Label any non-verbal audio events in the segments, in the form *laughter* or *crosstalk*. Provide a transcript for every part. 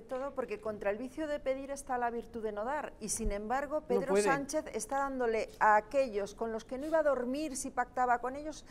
todo porque contra el vicio de pedir está la virtud de no dar. Y sin embargo, Pedro Sánchez está dándole a aquellos con los que no iba a dormir si pactaba con ellos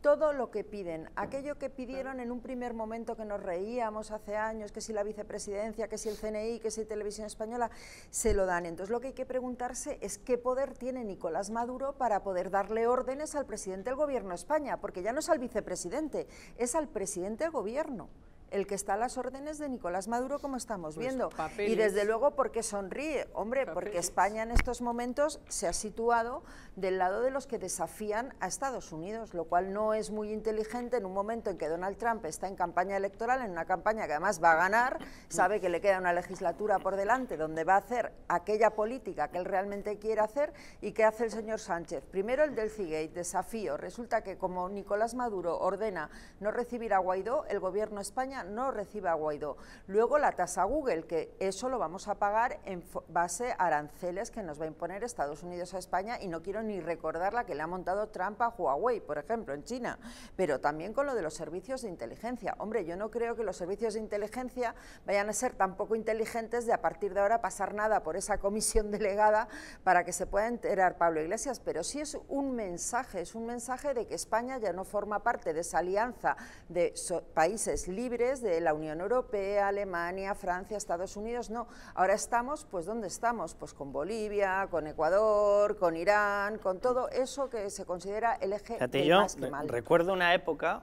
todo lo que piden, aquello que pidieron en un primer momento que nos reíamos hace años, que si la vicepresidencia, que si el CNI, que si Televisión Española, se lo dan. Entonces lo que hay que preguntarse es qué poder tiene Nicolás Maduro para poder darle órdenes al presidente del Gobierno de España, porque ya no es al vicepresidente, es al presidente del Gobierno el que está a las órdenes de Nicolás Maduro, como estamos pues viendo. Y desde luego porque sonríe, hombre, porque España en estos momentos se ha situado del lado de los que desafían a Estados Unidos, lo cual no es muy inteligente en un momento en que Donald Trump está en campaña electoral, en una campaña que además va a ganar, sabe que le queda una legislatura por delante donde va a hacer aquella política que él realmente quiere hacer y qué hace el señor Sánchez. Primero el del Cigate, desafío. Resulta que como Nicolás Maduro ordena no recibir a Guaidó, el gobierno España no reciba a Guaidó. Luego la tasa Google, que eso lo vamos a pagar en base a aranceles que nos va a imponer Estados Unidos a España y no quiero ni recordar la que le ha montado trampa a Huawei, por ejemplo, en China, pero también con lo de los servicios de inteligencia. Hombre, yo no creo que los servicios de inteligencia vayan a ser tan poco inteligentes de a partir de ahora pasar nada por esa comisión *laughs* delegada para que se pueda enterar Pablo Iglesias, pero sí es un mensaje, es un mensaje de que España ya no forma parte de esa alianza de países libres de la Unión Europea, Alemania, Francia, Estados Unidos, no. Ahora estamos, pues ¿dónde estamos? Pues con Bolivia, con Ecuador, con Irán, con todo eso que se considera el eje más mal. Recuerdo una época